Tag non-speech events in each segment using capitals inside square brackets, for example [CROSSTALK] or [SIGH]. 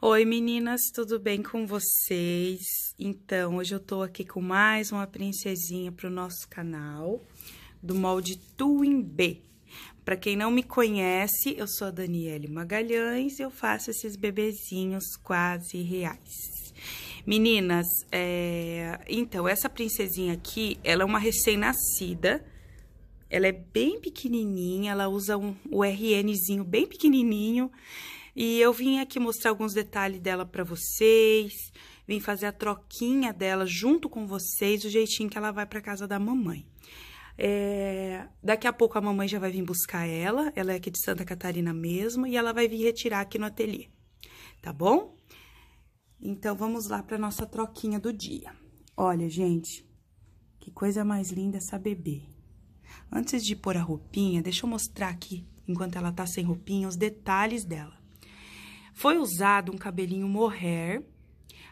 Oi meninas, tudo bem com vocês? Então, hoje eu tô aqui com mais uma princesinha pro nosso canal do molde Twin B. Para quem não me conhece, eu sou a Daniele Magalhães e eu faço esses bebezinhos quase reais. Meninas, é... então, essa princesinha aqui, ela é uma recém-nascida, ela é bem pequenininha, ela usa um, RNzinho bem pequenininho, e eu vim aqui mostrar alguns detalhes dela para vocês, vim fazer a troquinha dela junto com vocês, do jeitinho que ela vai para casa da mamãe. É, daqui a pouco a mamãe já vai vir buscar ela, ela é aqui de Santa Catarina mesmo, e ela vai vir retirar aqui no ateliê, tá bom? Então, vamos lá para nossa troquinha do dia. Olha, gente, que coisa mais linda essa bebê. Antes de pôr a roupinha, deixa eu mostrar aqui, enquanto ela tá sem roupinha, os detalhes dela. Foi usado um cabelinho mohair.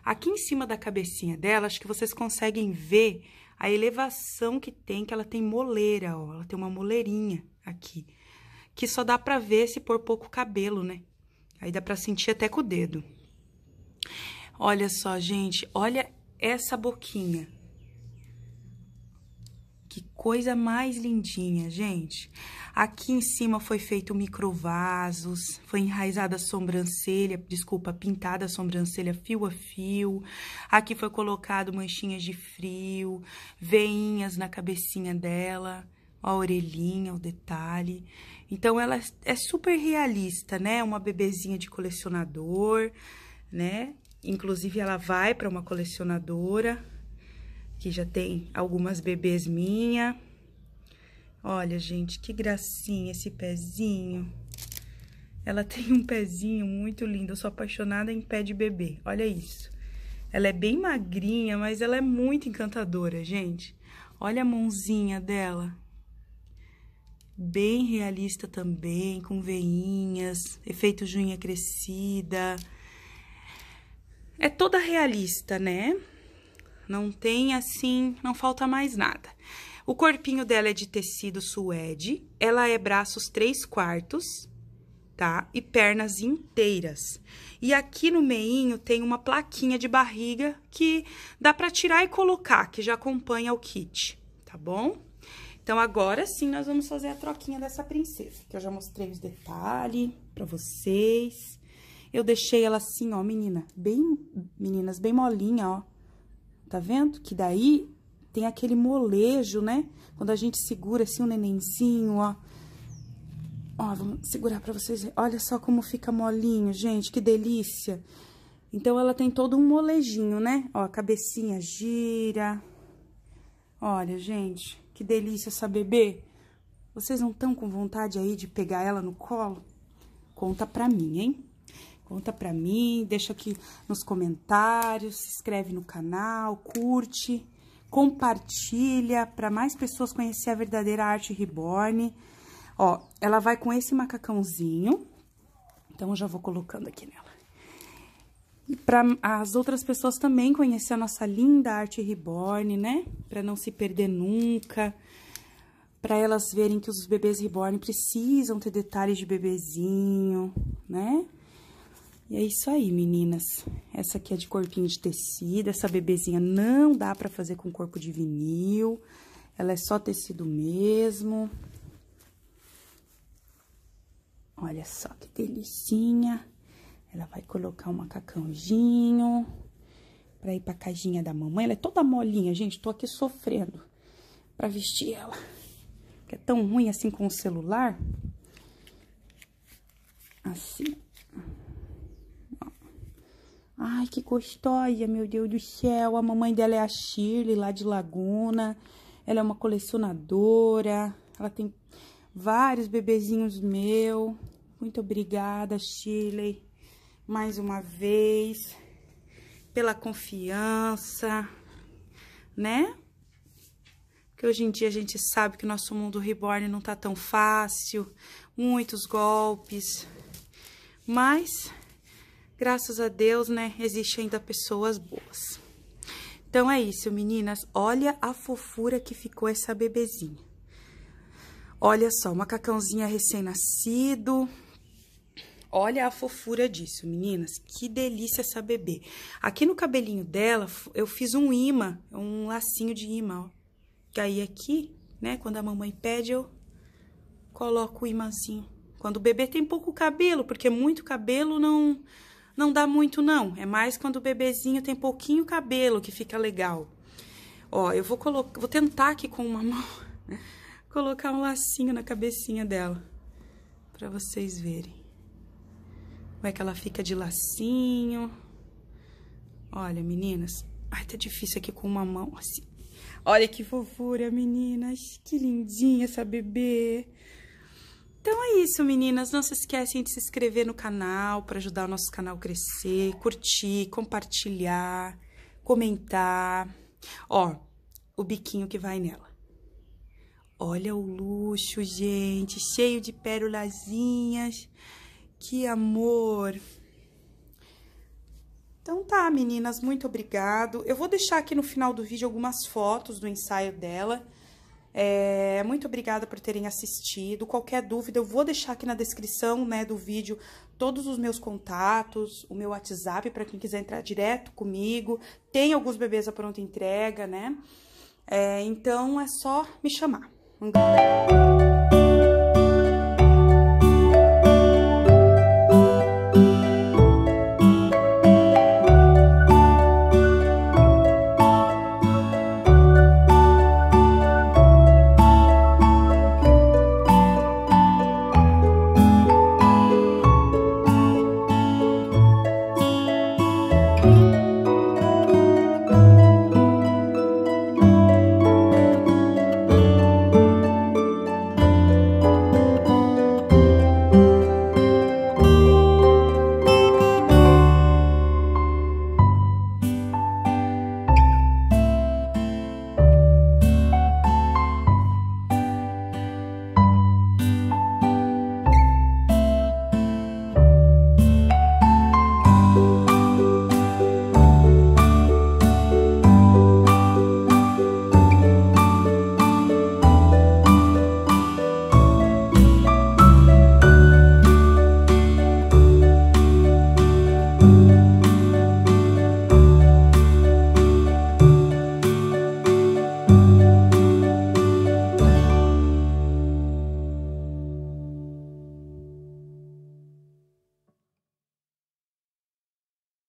Aqui em cima da cabecinha dela, acho que vocês conseguem ver a elevação que tem, que ela tem moleira, ó. Ela tem uma moleirinha aqui, que só dá pra ver se por pouco cabelo, né? Aí dá pra sentir até com o dedo. Olha só, gente, olha essa boquinha. Que coisa mais lindinha, gente. Aqui em cima foi feito microvasos, foi enraizada a sobrancelha, desculpa, pintada a sobrancelha fio a fio. Aqui foi colocado manchinhas de frio, veinhas na cabecinha dela a orelhinha, o detalhe. Então, ela é super realista, né? Uma bebezinha de colecionador, né? Inclusive, ela vai para uma colecionadora. Aqui já tem algumas bebês minha. Olha, gente, que gracinha esse pezinho. Ela [LAUGHS] tem um pezinho muito lindo. Eu sou apaixonada em pé de bebê. Olha isso. Ela é bem magrinha, mas ela é muito encantadora, gente. Olha a mãozinha dela. Bem realista também, com veinhas, efeito junha crescida. É toda realista, né? Não tem assim, não falta mais nada. O corpinho dela é de tecido suede, ela é braços 3 quartos, tá? E pernas inteiras. E aqui no meinho tem uma plaquinha de barriga que dá para tirar e colocar, que já acompanha o kit, tá bom? Então, agora sim, nós vamos fazer a troquinha dessa princesa, que eu já mostrei os detalhes para vocês. Eu deixei ela assim, ó, menina, bem, meninas, bem molinha, ó. Tá vendo? Que daí tem aquele molejo, né? Quando a gente segura assim o um nenenzinho, ó. Ó, vamos segurar pra vocês verem. Olha só como fica molinho, gente, que delícia. Então, ela tem todo um molejinho, né? Ó, a cabecinha gira. Olha, gente, que delícia essa bebê. Vocês não estão com vontade aí de pegar ela no colo? Conta pra mim, hein? Conta pra mim, deixa aqui nos comentários, se inscreve no canal, curte, compartilha para mais pessoas conhecer a verdadeira arte reborn. Ó, ela vai com esse macacãozinho, então eu já vou colocando aqui nela. E para as outras pessoas também conhecer a nossa linda arte reborn, né? Para não se perder nunca para elas verem que os bebês reborn precisam ter detalhes de bebezinho, né? E é isso aí, meninas. Essa aqui é de corpinho de tecido, essa bebezinha não dá pra fazer com corpo de vinil, ela é só tecido mesmo. Olha só que delicinha. Ela vai colocar um macacãozinho pra ir pra cajinha da mamãe. Ela é toda molinha, gente, tô aqui sofrendo pra vestir ela. Que é tão ruim assim com o celular. Assim, Ai, que gostosa, meu Deus do céu. A mamãe dela é a Shirley, lá de Laguna. Ela é uma colecionadora. Ela tem vários bebezinhos meu. Muito obrigada, Shirley, mais uma vez, pela confiança, né? Porque hoje em dia a gente sabe que o nosso mundo reborn não tá tão fácil, muitos golpes, mas graças a Deus, né, existe ainda pessoas boas. Então é isso, meninas. Olha a fofura que ficou essa bebezinha. Olha só, macacãozinha recém-nascido. Olha a fofura disso, meninas. Que delícia essa bebê. Aqui no cabelinho dela, eu fiz um imã, um lacinho de imã, ó. Que aí aqui, né, quando a mamãe pede, eu coloco o imãzinho. Quando o bebê tem pouco cabelo, porque muito cabelo não não dá muito, não. É mais quando o bebezinho tem pouquinho cabelo que fica legal. Ó, eu vou colocar, vou tentar aqui com uma [LAUGHS] mão né, colocar um lacinho na cabecinha dela para vocês verem. Como é que ela fica de lacinho. Olha, meninas. Ai, tá difícil aqui com uma mão assim. Olha que fofura, meninas. Que lindinha essa bebê. Então é isso, meninas. Não se esquecem de se inscrever no canal para ajudar o nosso canal a crescer, curtir, compartilhar, comentar. Ó, o biquinho que vai nela. Olha o luxo, gente, cheio de pérolazinhas. Que amor! Então tá, meninas, muito obrigado. Eu vou deixar aqui no final do vídeo algumas fotos do ensaio dela. É, muito obrigada por terem assistido. Qualquer dúvida, eu vou deixar aqui na descrição né, do vídeo todos os meus contatos, o meu WhatsApp para quem quiser entrar direto comigo. Tem alguns bebês a pronta entrega, né? É, então é só me chamar. Um grande